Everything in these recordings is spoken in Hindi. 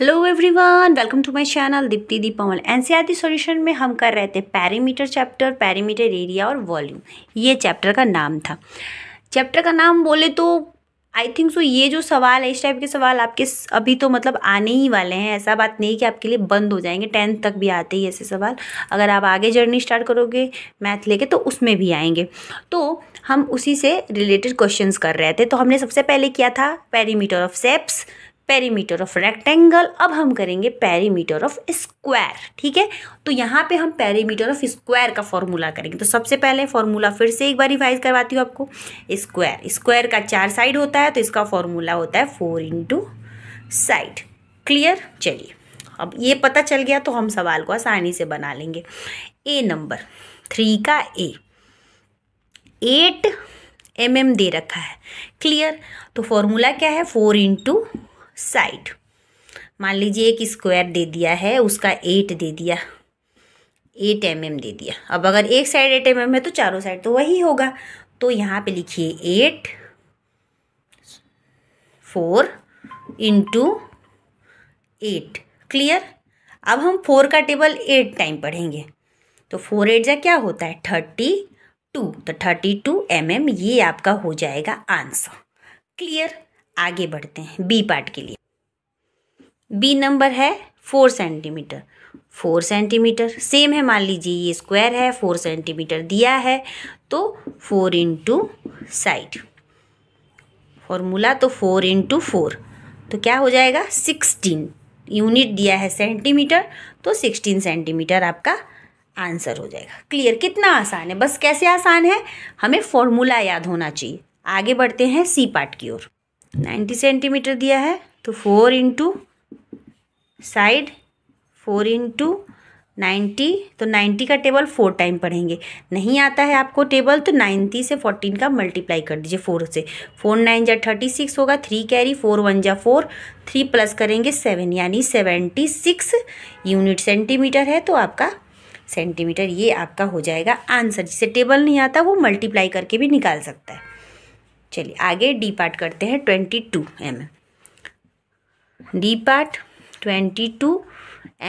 hello everyone welcome to my channel Deepti Deepawal NCERT solution में हम कर रहे थे पैरीमीटर चैप्टर पैरीमीटर एरिया और वॉल्यूम ये चैप्टर का नाम था चैप्टर का नाम बोले तो आई थिंक सो ये जो सवाल है इस टाइप के सवाल आपके अभी तो मतलब आने ही वाले हैं ऐसा बात नहीं कि आपके लिए बंद हो जाएंगे टेंथ तक भी आते ही ऐसे सवाल अगर आप आगे जर्नी स्टार्ट करोगे मैथ लेके तो उसमें भी आएंगे तो हम उसी से रिलेटेड क्वेश्चंस कर रहे थे तो हमने सबसे पहले किया था perimeter of shapes perimeter of rectangle अब हम करेंगे पेरीमीटर ऑफ स्क्वायर ठीक है तो यहाँ पे हम पेरीमीटर ऑफ स्क्वायर का फॉर्मूला करेंगे तो सबसे पहले फॉर्मूला फिर से एक बार रिवाइज करवाती हूँ आपको स्क्वायर स्क्वायर का चार साइड होता है तो इसका फॉर्मूला होता है फोर इंटू साइड क्लियर चलिए अब ये पता चल गया तो हम सवाल को आसानी से बना लेंगे ए नंबर थ्री का ए एट एम एम दे रखा है क्लियर तो फॉर्मूला क्या है फोर इंटू साइड मान लीजिए एक स्क्वायर दे दिया है उसका एट दे दिया एट एम एम दे दिया अब अगर एक साइड एट एम एम है तो चारों साइड तो वही होगा तो यहाँ पे लिखिए eight four into eight clear अब हम फोर का टेबल एट टाइम पढ़ेंगे तो फोर एट जा क्या होता है थर्टी टू तो थर्टी टू एम एम ये आपका हो जाएगा आंसर क्लियर आगे बढ़ते हैं बी पार्ट के लिए बी नंबर है four centimetre four centimetre same है मान लीजिए ये स्क्वायर है फोर सेंटीमीटर दिया है तो फोर इंटू साइड फॉर्मूला तो फोर इंटू फोर तो क्या हो जाएगा सिक्सटीन यूनिट दिया है सेंटीमीटर तो सिक्सटीन सेंटीमीटर आपका आंसर हो जाएगा क्लियर कितना आसान है बस कैसे आसान है हमें फॉर्मूला याद होना चाहिए आगे बढ़ते हैं सी पार्ट की ओर नाइन्टी सेंटीमीटर दिया है तो four into side four into ninety तो नाइन्टी का टेबल फोर टाइम पढ़ेंगे नहीं आता है आपको टेबल तो नाइन्टी से फोर्टीन का मल्टीप्लाई कर दीजिए फोर से फोर नाइन जा थर्टी सिक्स होगा थ्री कैरी फोर वन जा फोर थ्री प्लस करेंगे सेवन यानी सेवेंटी सिक्स यूनिट सेंटीमीटर है तो आपका सेंटीमीटर ये आपका हो जाएगा आंसर जिसे टेबल नहीं आता वो मल्टीप्लाई करके भी निकाल सकता है चलिए आगे डी पार्ट करते हैं twenty two M M D part twenty two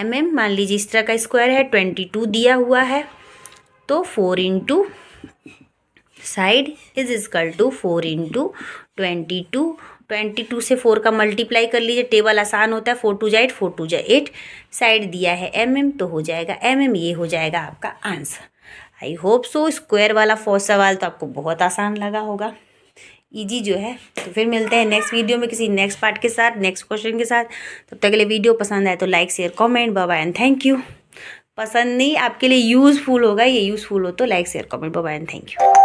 M M मान लीजिए इस तरह का स्क्वायर है ट्वेंटी टू दिया हुआ है तो four into side is equal to four into twenty two twenty two से फोर का मल्टीप्लाई कर लीजिए टेबल आसान होता है फोर टू जाए फोर टू जाए एट साइड दिया है एम एम तो हो जाएगा एम एम ये हो जाएगा आपका answer I hope so square वाला फो सवाल तो आपको बहुत आसान लगा होगा ईजी जो है तो फिर मिलते हैं नेक्स्ट वीडियो में किसी नेक्स्ट पार्ट के साथ नेक्स्ट क्वेश्चन के साथ तब तक के लिए वीडियो पसंद आए तो like share comment bye and thank you पसंद नहीं आपके लिए यूज़फुल होगा ये यूज़फुल हो तो like share comment bye and thank you